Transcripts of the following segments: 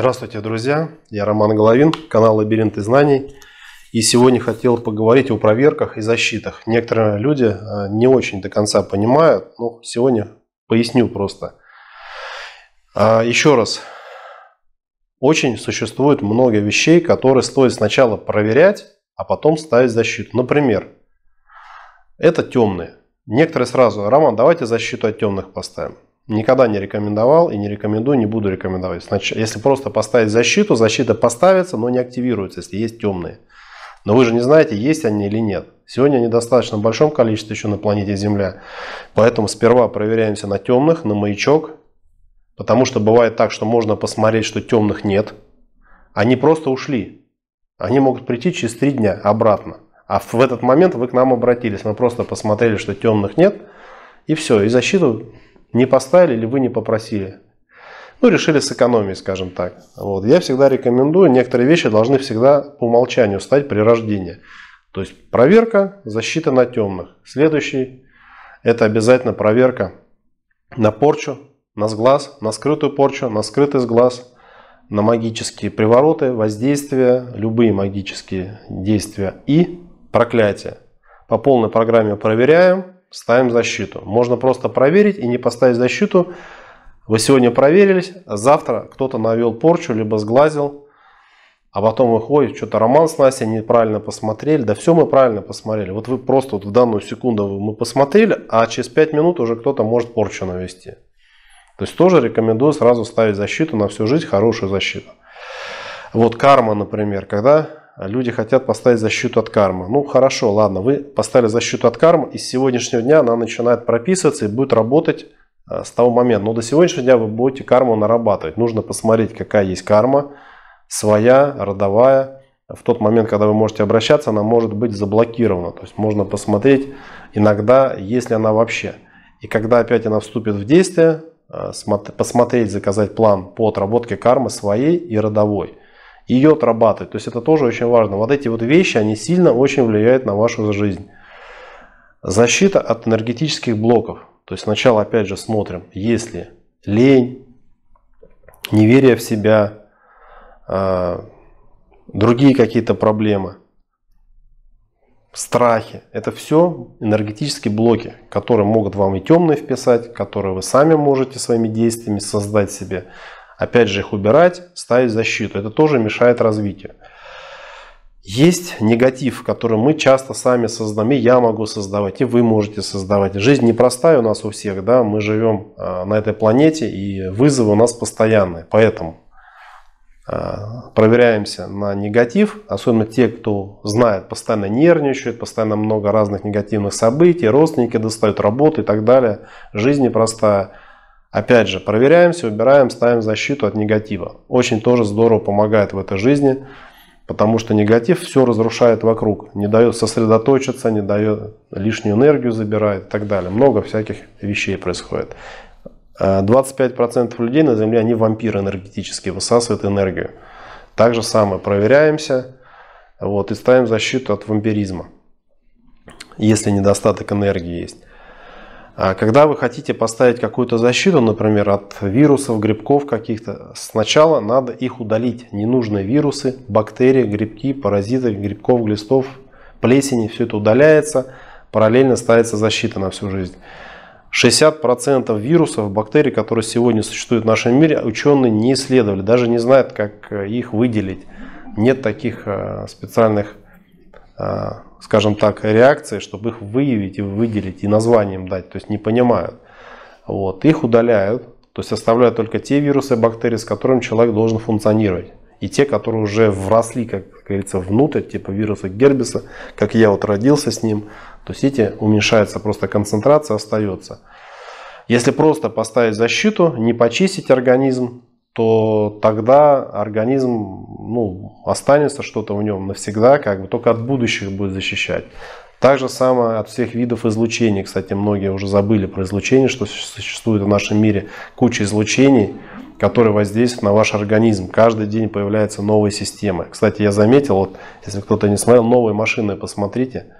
Здравствуйте, друзья! Я Роман Головин, канал «Лабиринты знаний». И сегодня хотел поговорить о проверках и защитах. Некоторые люди э, не очень до конца понимают, но сегодня поясню просто. А, еще раз. Очень существует много вещей, которые стоит сначала проверять, а потом ставить защиту. Например, это темные. Некоторые сразу, Роман, давайте защиту от темных поставим никогда не рекомендовал и не рекомендую, не буду рекомендовать. Значит, если просто поставить защиту, защита поставится, но не активируется, если есть темные. Но вы же не знаете, есть они или нет. Сегодня они достаточно большом количестве еще на планете Земля. Поэтому сперва проверяемся на темных, на маячок. Потому что бывает так, что можно посмотреть, что темных нет. Они просто ушли. Они могут прийти через три дня обратно. А в этот момент вы к нам обратились. Мы просто посмотрели, что темных нет. И все. И защиту не поставили или вы не попросили. Ну, решили сэкономить, скажем так. Вот. Я всегда рекомендую, некоторые вещи должны всегда по умолчанию стать при рождении. То есть проверка, защита на темных. Следующий – это обязательно проверка на порчу, на сглаз, на скрытую порчу, на скрытый сглаз, на магические привороты, воздействия, любые магические действия и проклятия. По полной программе проверяем, ставим защиту. Можно просто проверить и не поставить защиту. Вы сегодня проверились, а завтра кто-то навел порчу, либо сглазил. А потом вы, ой, что-то роман с Настей неправильно посмотрели. Да все мы правильно посмотрели. Вот вы просто вот в данную секунду мы посмотрели, а через 5 минут уже кто-то может порчу навести. То есть тоже рекомендую сразу ставить защиту на всю жизнь, хорошую защиту. Вот карма, например, когда люди хотят поставить защиту от кармы. Ну хорошо, ладно, вы поставили защиту от кармы, и с сегодняшнего дня она начинает прописываться и будет работать э, с того момента. Но до сегодняшнего дня вы будете карму нарабатывать. Нужно посмотреть, какая есть карма, своя, родовая. В тот момент, когда вы можете обращаться, она может быть заблокирована. То есть можно посмотреть иногда, если она вообще. И когда опять она вступит в действие, э, посмотреть, заказать план по отработке кармы своей и родовой ее отрабатывать. То есть это тоже очень важно. Вот эти вот вещи, они сильно очень влияют на вашу жизнь. Защита от энергетических блоков. То есть сначала опять же смотрим, если лень, неверие в себя, э, другие какие-то проблемы, страхи. Это все энергетические блоки, которые могут вам и темные вписать, которые вы сами можете своими действиями создать себе. Опять же их убирать, ставить защиту. Это тоже мешает развитию. Есть негатив, который мы часто сами создаем, и я могу создавать, и вы можете создавать. Жизнь непростая у нас у всех, да, мы живем а, на этой планете, и вызовы у нас постоянные. Поэтому а, проверяемся на негатив, особенно те, кто знает, постоянно нервничают, постоянно много разных негативных событий, родственники достают работу и так далее. Жизнь непростая. Опять же, проверяемся, убираем, ставим защиту от негатива. Очень тоже здорово помогает в этой жизни, потому что негатив все разрушает вокруг, не дает сосредоточиться, не дает лишнюю энергию забирает и так далее. Много всяких вещей происходит. 25% э, людей на Земле, они вампиры энергетические, высасывают энергию. Так же самое, проверяемся вот, и ставим защиту от вампиризма, если недостаток энергии есть. А когда вы хотите поставить какую-то защиту, например, от вирусов, грибков каких-то, сначала надо их удалить. Ненужные вирусы, бактерии, грибки, паразиты, грибков, глистов, плесени, все это удаляется. Параллельно ставится защита на всю жизнь. 60% вирусов, бактерий, которые сегодня существуют в нашем мире, ученые не исследовали, даже не знают, как их выделить. Нет таких э, специальных Э, скажем так, реакции, чтобы их выявить и выделить и названием дать, то есть не понимают. Вот. Их удаляют, то есть оставляют только те вирусы и бактерии, с которыми человек должен функционировать. И те, которые уже вросли, как говорится, внутрь, типа вируса Гербиса, как я вот родился с ним, то есть эти уменьшаются, просто концентрация остается. Если просто поставить защиту, не почистить организм, то тогда организм ну, останется что-то в нем навсегда, как бы только от будущих будет защищать. Так же самое от всех видов излучений. Кстати, многие уже забыли про излучение, что существует в нашем мире куча излучений, которые воздействуют на ваш организм. Каждый день появляются новые системы. Кстати, я заметил, вот если кто-то не смотрел, новые машины посмотрите –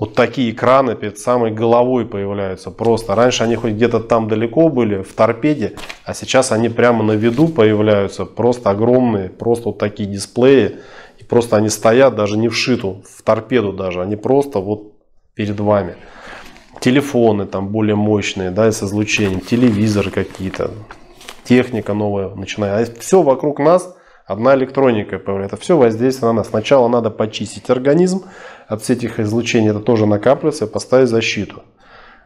вот такие экраны перед самой головой появляются просто. Раньше они хоть где-то там далеко были, в торпеде, а сейчас они прямо на виду появляются, просто огромные, просто вот такие дисплеи. И просто они стоят даже не вшиту, в торпеду даже, они просто вот перед вами. Телефоны там более мощные, да, с излучением, телевизор какие-то, техника новая начинает. А все вокруг нас – одна электроника появляется. Это все воздействие на нас. Сначала надо почистить организм от всех этих излучений, это тоже накапливается, поставить защиту.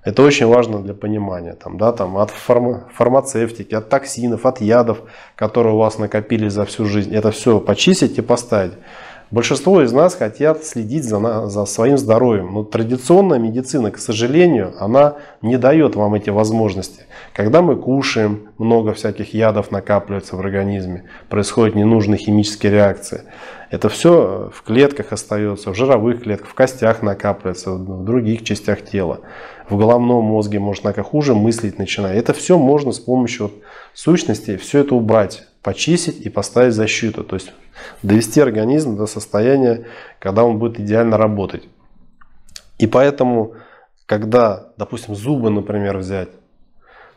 Это очень важно для понимания. Там, да, там, от фарма, фармацевтики, от токсинов, от ядов, которые у вас накопились за всю жизнь. Это все почистить и поставить. Большинство из нас хотят следить за, за своим здоровьем, но традиционная медицина, к сожалению, она не дает вам эти возможности. Когда мы кушаем, много всяких ядов накапливается в организме, происходят ненужные химические реакции. Это все в клетках остается, в жировых клетках, в костях накапливается, в других частях тела. В головном мозге может хуже мыслить начинать. Это все можно с помощью вот сущности все это убрать почистить и поставить защиту. То есть довести организм до состояния, когда он будет идеально работать. И поэтому, когда, допустим, зубы, например, взять,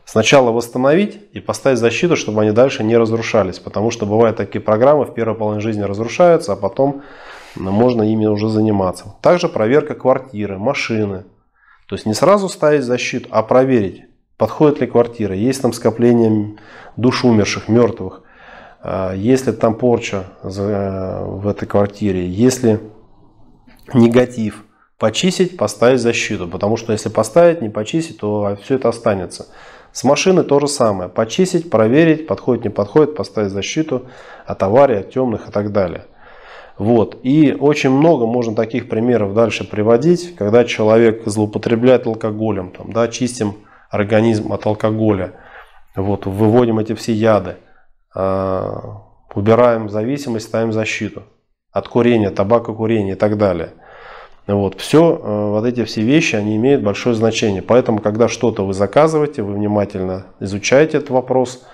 сначала восстановить и поставить защиту, чтобы они дальше не разрушались. Потому что бывают такие программы, в первой половине жизни разрушаются, а потом можно ими уже заниматься. Также проверка квартиры, машины. То есть не сразу ставить защиту, а проверить, подходит ли квартира, есть там скопление душ умерших, мертвых. А, если там порча э, в этой квартире, если негатив, почистить, поставить защиту, потому что если поставить, не почистить, то все это останется. С машины то же самое, почистить, проверить, подходит, не подходит, поставить защиту от аварии, от темных и так далее. Вот. И очень много можно таких примеров дальше приводить, когда человек злоупотребляет алкоголем, там, да, чистим организм от алкоголя, вот, выводим эти все яды – Э, убираем зависимость, ставим защиту от курения, табака, курения и так далее. Вот, все, э, вот эти все вещи, они имеют большое значение. Поэтому, когда что-то вы заказываете, вы внимательно изучаете этот вопрос,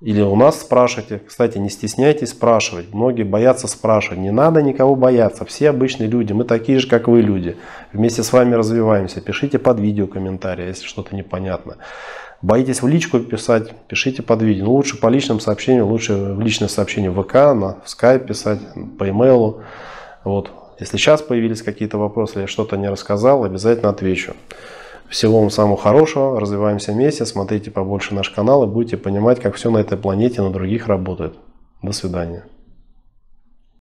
или у нас спрашивайте. Кстати, не стесняйтесь спрашивать. Многие боятся спрашивать. Не надо никого бояться. Все обычные люди. Мы такие же, как вы люди. Вместе с вами развиваемся. Пишите под видео комментарии, если что-то непонятно. Боитесь в личку писать, пишите под видео. Ну, лучше по личным сообщениям, лучше в личное сообщение в ВК, на в Skype писать, по имейлу. Вот. Если сейчас появились какие-то вопросы, я что-то не рассказал, обязательно отвечу. Всего вам самого хорошего, развиваемся вместе, смотрите побольше наш канал и будете понимать, как все на этой планете на других работает. До свидания.